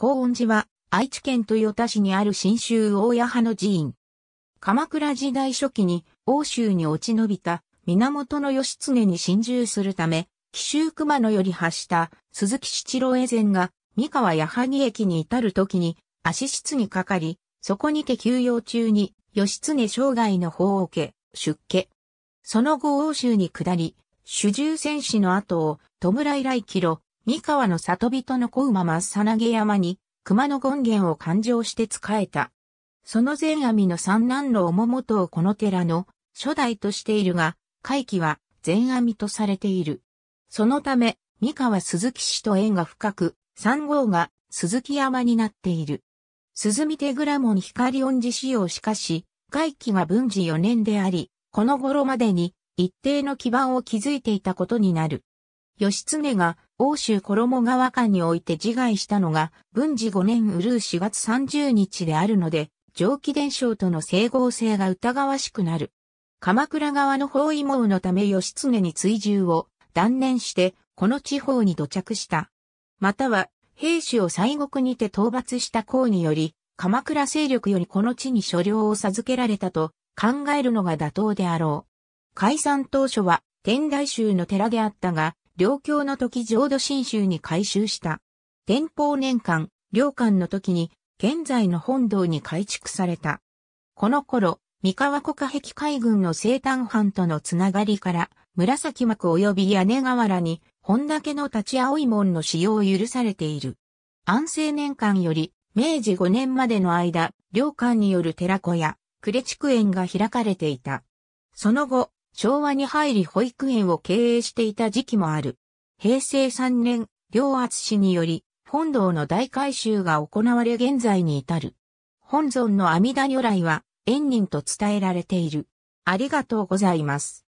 高音寺は愛知県豊田市にある新州大谷派の寺院。鎌倉時代初期に欧州に落ち延びた源義経に侵入するため、紀州熊野より発した鈴木七郎恵前が三河矢作駅に至る時に足室にかかり、そこにて休養中に義経生涯の法を受け、出家。その後欧州に下り、主従戦士の後を、戸村以来帰路、三河の里人の小馬真っさ山に、熊野権現を勘定して仕えた。その前網の三男の桃元をこの寺の初代としているが、会期は前網とされている。そのため、三河鈴木氏と縁が深く、三号が鈴木山になっている。鈴見手倉門光恩寺仕様しかし、会期が文治四年であり、この頃までに一定の基盤を築いていたことになる。義経が欧州衣川間において自害したのが、文治5年うるう4月30日であるので、蒸気伝承との整合性が疑わしくなる。鎌倉側の包囲網のため義経に追従を断念して、この地方に土着した。または、兵士を西国にて討伐した行により、鎌倉勢力よりこの地に所領を授けられたと考えるのが妥当であろう。解散当初は天台宗の寺であったが、領教の時浄土真宗に改修した。天保年間、領館の時に、現在の本堂に改築された。この頃、三河国壁海軍の生誕藩とのつながりから、紫幕及び屋根瓦に、本だけの立ち青い門の使用を許されている。安政年間より、明治5年までの間、領館による寺子や、呉地区園が開かれていた。その後、昭和に入り保育園を経営していた時期もある。平成3年、両厚氏により、本堂の大改修が行われ現在に至る。本尊の阿弥陀如来は、縁人と伝えられている。ありがとうございます。